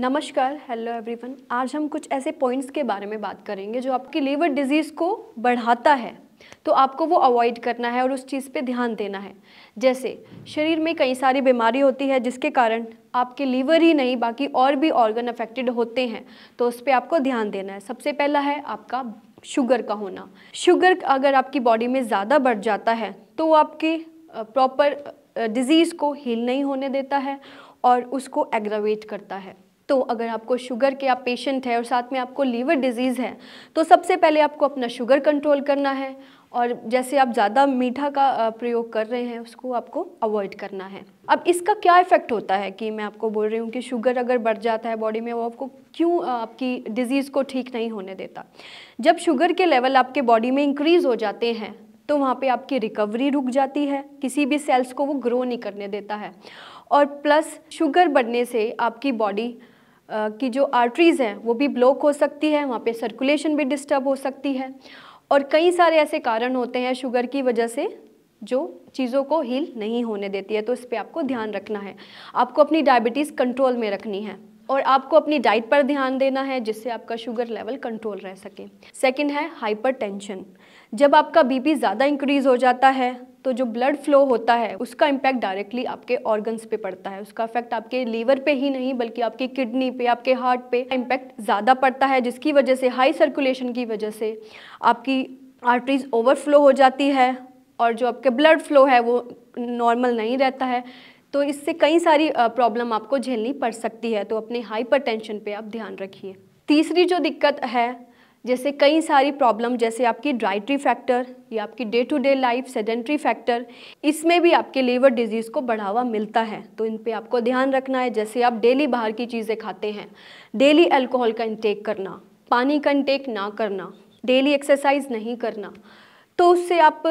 नमस्कार hello everyone आज हम कुछ ऐसे पॉइंट्स के बारे में बात करेंगे जो आपकी लीवर डिजीज़ को बढ़ाता है तो आपको वो अवॉइड करना है और उस चीज़ पे ध्यान देना है जैसे शरीर में कई सारी बीमारी होती है जिसके कारण आपके लीवर ही नहीं बाकी और भी ऑर्गन अफेक्टेड होते हैं तो उस पर आपको ध्यान देना है सबसे पहला है आपका शुगर का होना शुगर अगर आपकी बॉडी में ज़्यादा बढ़ जाता है तो वो आपके प्रॉपर डिज़ीज़ को हील नहीं होने देता है और उसको एग्रावेट करता है तो अगर आपको शुगर के आप पेशेंट हैं और साथ में आपको लीवर डिजीज़ है तो सबसे पहले आपको अपना शुगर कंट्रोल करना है और जैसे आप ज़्यादा मीठा का प्रयोग कर रहे हैं उसको आपको अवॉइड करना है अब इसका क्या इफ़ेक्ट होता है कि मैं आपको बोल रही हूँ कि शुगर अगर बढ़ जाता है बॉडी में वो आपको क्यों आपकी डिज़ीज़ को ठीक नहीं होने देता जब शुगर के लेवल आपके बॉडी में इंक्रीज़ हो जाते हैं तो वहाँ पे आपकी रिकवरी रुक जाती है किसी भी सेल्स को वो ग्रो नहीं करने देता है और प्लस शुगर बढ़ने से आपकी बॉडी की जो आर्टरीज़ हैं वो भी ब्लॉक हो सकती है वहाँ पे सर्कुलेशन भी डिस्टर्ब हो सकती है और कई सारे ऐसे कारण होते हैं शुगर की वजह से जो चीज़ों को हील नहीं होने देती है तो इस पर आपको ध्यान रखना है आपको अपनी डायबिटीज़ कंट्रोल में रखनी है और आपको अपनी डाइट पर ध्यान देना है जिससे आपका शुगर लेवल कंट्रोल रह सके सेकंड है हाइपरटेंशन जब आपका बीपी ज़्यादा इंक्रीज़ हो जाता है तो जो ब्लड फ्लो होता है उसका इम्पैक्ट डायरेक्टली आपके ऑर्गन्स पे पड़ता है उसका इफेक्ट आपके लीवर पे ही नहीं बल्कि आपकी किडनी पे आपके हार्ट पे इम्पैक्ट ज़्यादा पड़ता है जिसकी वजह से हाई सर्कुलेशन की वजह से आपकी आर्टरीज ओवरफ्लो हो जाती है और जो आपके ब्लड फ्लो है वो नॉर्मल नहीं रहता है तो इससे कई सारी प्रॉब्लम आपको झेलनी पड़ सकती है तो अपने हाइपर पे आप ध्यान रखिए तीसरी जो दिक्कत है जैसे कई सारी प्रॉब्लम जैसे आपकी ड्राइट्री फैक्टर या आपकी day to day life sedentary factor इसमें भी आपके लीवर डिजीज़ को बढ़ावा मिलता है तो इन पे आपको ध्यान रखना है जैसे आप डेली बाहर की चीज़ें खाते हैं डेली अल्कोहल का इंटेक करना पानी का इंटेक ना करना डेली एक्सरसाइज नहीं करना तो उससे आप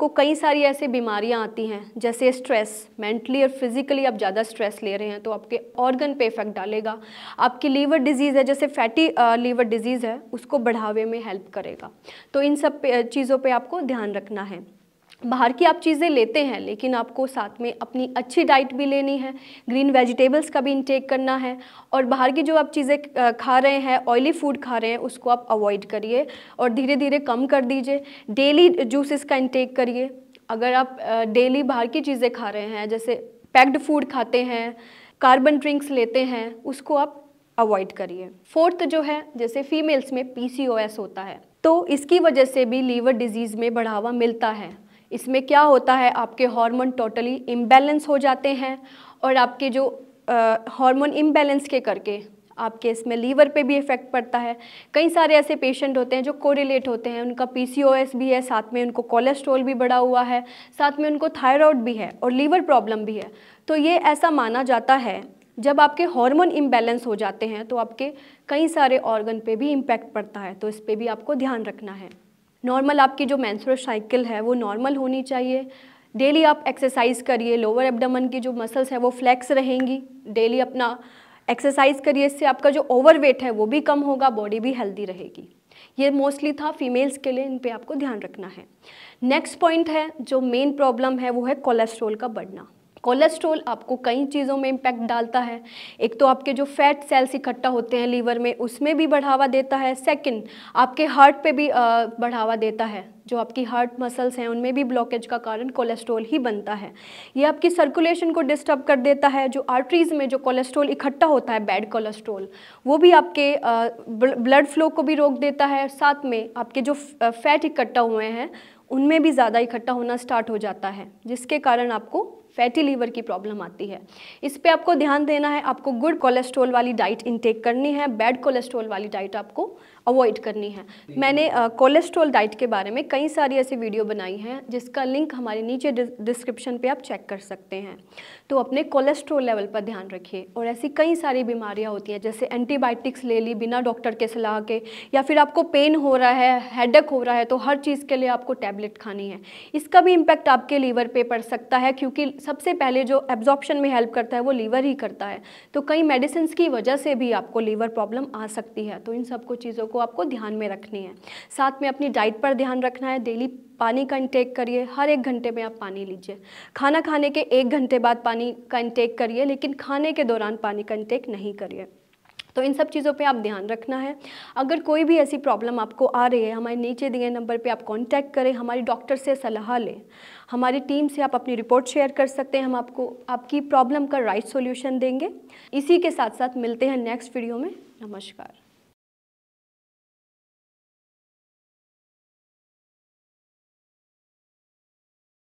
को कई सारी ऐसी बीमारियां आती हैं जैसे स्ट्रेस मेंटली और फिजिकली आप ज़्यादा स्ट्रेस ले रहे हैं तो आपके ऑर्गन पे इफेक्ट डालेगा आपकी लीवर डिजीज़ है जैसे फैटी लीवर डिजीज़ है उसको बढ़ावे में हेल्प करेगा तो इन सब चीज़ों पर आपको ध्यान रखना है बाहर की आप चीज़ें लेते हैं लेकिन आपको साथ में अपनी अच्छी डाइट भी लेनी है ग्रीन वेजिटेबल्स का भी इंटेक करना है और बाहर की जो आप चीज़ें खा रहे हैं ऑयली फूड खा रहे हैं उसको आप अवॉइड करिए और धीरे धीरे कम कर दीजिए डेली जूसेस का इंटेक करिए अगर आप डेली बाहर की चीज़ें खा रहे हैं जैसे पैक्ड फूड खाते हैं कार्बन ड्रिंक्स लेते हैं उसको आप अवॉइड करिए फोर्थ जो है जैसे फीमेल्स में पी होता है तो इसकी वजह से भी लीवर डिजीज़ में बढ़ावा मिलता है इसमें क्या होता है आपके हार्मोन टोटली इम्बैलेंस हो जाते हैं और आपके जो हार्मोन इम्बैलेंस के करके आपके इसमें लीवर पे भी इफ़ेक्ट पड़ता है कई सारे ऐसे पेशेंट होते हैं जो कोरिलेट होते हैं उनका पीसीओएस भी है साथ में उनको कोलेस्ट्रॉल भी बढ़ा हुआ है साथ में उनको थायराइड भी है और लीवर प्रॉब्लम भी है तो ये ऐसा माना जाता है जब आपके हार्मोन इम्बैलेंस हो जाते हैं तो आपके कई सारे ऑर्गन पे भी इम्पैक्ट पड़ता है तो इस पर भी आपको ध्यान रखना है नॉर्मल आपकी जो मैंसुरल साइकिल है वो नॉर्मल होनी चाहिए डेली आप एक्सरसाइज करिए लोअर एबडमन की जो मसल्स है वो फ्लैक्स रहेंगी डेली अपना एक्सरसाइज करिए इससे आपका जो ओवर वेट है वो भी कम होगा बॉडी भी हेल्दी रहेगी ये मोस्टली था फीमेल्स के लिए इन पे आपको ध्यान रखना है नेक्स्ट पॉइंट है जो मेन प्रॉब्लम है वो है कोलेस्ट्रॉल का बढ़ना कोलेस्ट्रोल आपको कई चीज़ों में इम्पैक्ट डालता है एक तो आपके जो फैट सेल्स इकट्ठा होते हैं लीवर में उसमें भी बढ़ावा देता है सेकंड आपके हार्ट पे भी बढ़ावा देता है जो आपकी हार्ट मसल्स हैं उनमें भी ब्लॉकेज का कारण कोलेस्ट्रोल ही बनता है ये आपकी सर्कुलेशन को डिस्टर्ब कर देता है जो आर्टरीज़ में जो कोलेस्ट्रोल इकट्ठा होता है बैड कोलेस्ट्रोल वो भी आपके ब्लड फ्लो को भी रोक देता है साथ में आपके जो फैट इकट्ठा हुए हैं उनमें भी ज़्यादा इकट्ठा होना स्टार्ट हो जाता है जिसके कारण आपको फैटी लीवर की प्रॉब्लम आती है इस पर आपको ध्यान देना है आपको गुड कोलेस्ट्रॉल वाली डाइट इंटेक करनी है बैड कोलेस्ट्रॉल वाली डाइट आपको अवॉइड करनी है मैंने कोलेस्ट्रॉल डाइट के बारे में कई सारी ऐसी वीडियो बनाई हैं जिसका लिंक हमारे नीचे डिस्क्रिप्शन पे आप चेक कर सकते हैं तो अपने कोलेस्ट्रॉल लेवल पर ध्यान रखिए और ऐसी कई सारी बीमारियाँ होती हैं जैसे एंटीबायोटिक्स ले ली बिना डॉक्टर के सलाह के या फिर आपको पेन हो रहा है हेडक हो रहा है तो हर चीज़ के लिए आपको टैबलेट खानी है इसका भी इम्पैक्ट आपके लीवर पे पड़ सकता है क्योंकि सबसे पहले जो एब्जॉर्प्शन में हेल्प करता है वो लीवर ही करता है तो कई मेडिसिन की वजह से भी आपको लीवर प्रॉब्लम आ सकती है तो इन सबको चीज़ों को आपको ध्यान में रखनी है साथ में अपनी डाइट पर ध्यान रखना है डेली पानी का इंटेक करिए हर एक घंटे में आप पानी लीजिए खाना खाने के एक घंटे बाद पानी का इंटेक करिए लेकिन खाने के दौरान पानी का इंटेक नहीं करिए तो इन सब चीज़ों पे आप ध्यान रखना है अगर कोई भी ऐसी प्रॉब्लम आपको आ रही है हमारे नीचे दिए नंबर पे आप कांटेक्ट करें हमारे डॉक्टर से सलाह लें हमारी टीम से आप अपनी रिपोर्ट शेयर कर सकते हैं हम आपको आपकी प्रॉब्लम का राइट सोल्यूशन देंगे इसी के साथ साथ मिलते हैं नेक्स्ट वीडियो में नमस्कार